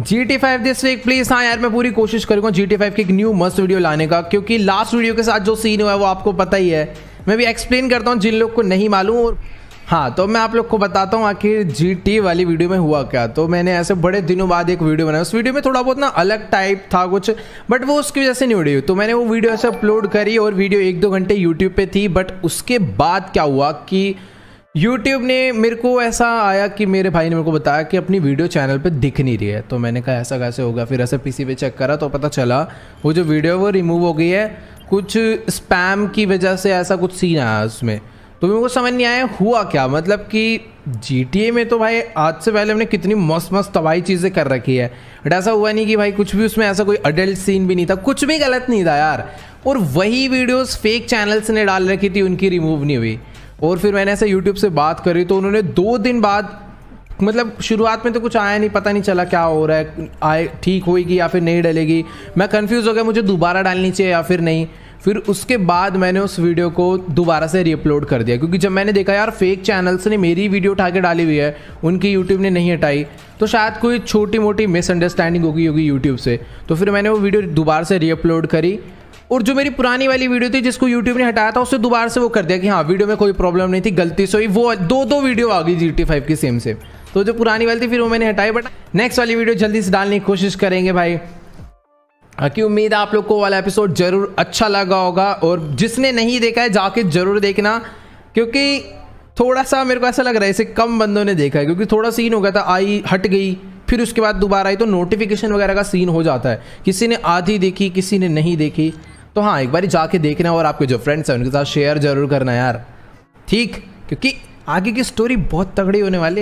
ji T five this week please हाँ यार मैं पूरी कोशिश करूंगा जी टी फाइव की एक न्यू मस्त वीडियो लाने का क्योंकि लास्ट वीडियो के साथ जो सीन हुआ है वो आपको पता ही है मैं भी एक्सप्लेन करता हूँ जिन लोग को नहीं मालूम और हाँ तो मैं आप लोग को बताता हूँ आखिर जी वाली वीडियो में हुआ क्या तो मैंने ऐसे बड़े दिनों बाद एक वीडियो बनाया उस वीडियो में थोड़ा बहुत ना अलग टाइप था कुछ बट वो उसकी वजह से नहीं उड़ी तो मैंने वो वीडियो ऐसे अपलोड करी और वीडियो एक दो घंटे यूट्यूब पर थी बट उसके बाद क्या हुआ कि यूट्यूब ने मेरे को ऐसा आया कि मेरे भाई ने मेरे को बताया कि अपनी वीडियो चैनल पे दिख नहीं रही है तो मैंने कहा ऐसा कैसे होगा फिर ऐसे पीसी पे चेक करा तो पता चला वो जो वीडियो वो रिमूव हो गई है कुछ स्पैम की वजह से ऐसा कुछ सीन आया उसमें तो मेरे को समझ नहीं आया हुआ क्या मतलब कि जी में तो भाई आज से पहले हमने कितनी मस्त मस्त तबाही चीज़ें कर रखी है बट ऐसा हुआ नहीं कि भाई कुछ भी उसमें ऐसा कोई अडल्ट सीन भी नहीं था कुछ भी गलत नहीं था यार और वही वीडियोस फेक चैनल्स ने डाल रखी थी उनकी रिमूव नहीं हुई और फिर मैंने ऐसे यूट्यूब से बात करी तो उन्होंने दो दिन बाद मतलब शुरुआत में तो कुछ आया नहीं पता नहीं चला क्या हो रहा है आए ठीक होएगी या फिर नहीं डलेगी मैं कंफ्यूज हो गया मुझे दोबारा डालनी चाहिए या फिर नहीं फिर उसके बाद मैंने उस वीडियो को दोबारा से रीअपलोड कर दिया क्योंकि जब मैंने देखा यार फेक चैनल्स ने मेरी वीडियो उठा के डाली हुई है उनकी यूट्यूब ने नहीं हटाई तो शायद कोई छोटी मोटी मिसअंडरस्टैंडिंग होगी होगी यूट्यूब से तो फिर मैंने वो वीडियो दोबारा से रीअपलोड करी और जो मेरी पुरानी वाली वीडियो थी जिसको यूट्यूब ने हटाया था उसे दोबारा से वो कर दिया कि हाँ वीडियो में कोई प्रॉब्लम नहीं थी गलती से हुई वो दो दो वीडियो आ गई जी टी फाइव की सेम सेम तो जो पुरानी वाली थी फिर वो मैंने हटाई बट नेक्स्ट वाली वीडियो जल्दी से डालने की कोशिश करेंगे भाई हाँ, की उम्मीद है आप लोग को वाला एपिसोड जरूर अच्छा लगा होगा और जिसने नहीं देखा है जाके जरूर देखना क्योंकि थोड़ा सा मेरे को ऐसा लग रहा है इसे कम बंदों ने देखा है क्योंकि थोड़ा सीन हो गया था आई हट गई फिर उसके बाद दोबारा आई तो नोटिफिकेशन वगैरह का सीन हो जाता है किसी ने आधी देखी किसी ने नहीं देखी तो हाँ एक बार जाके देखना और आपके जो फ्रेंड्स हैं उनके साथ शेयर जरूर करना यार ठीक क्योंकि आगे की स्टोरी बहुत तगड़ी होने वाली है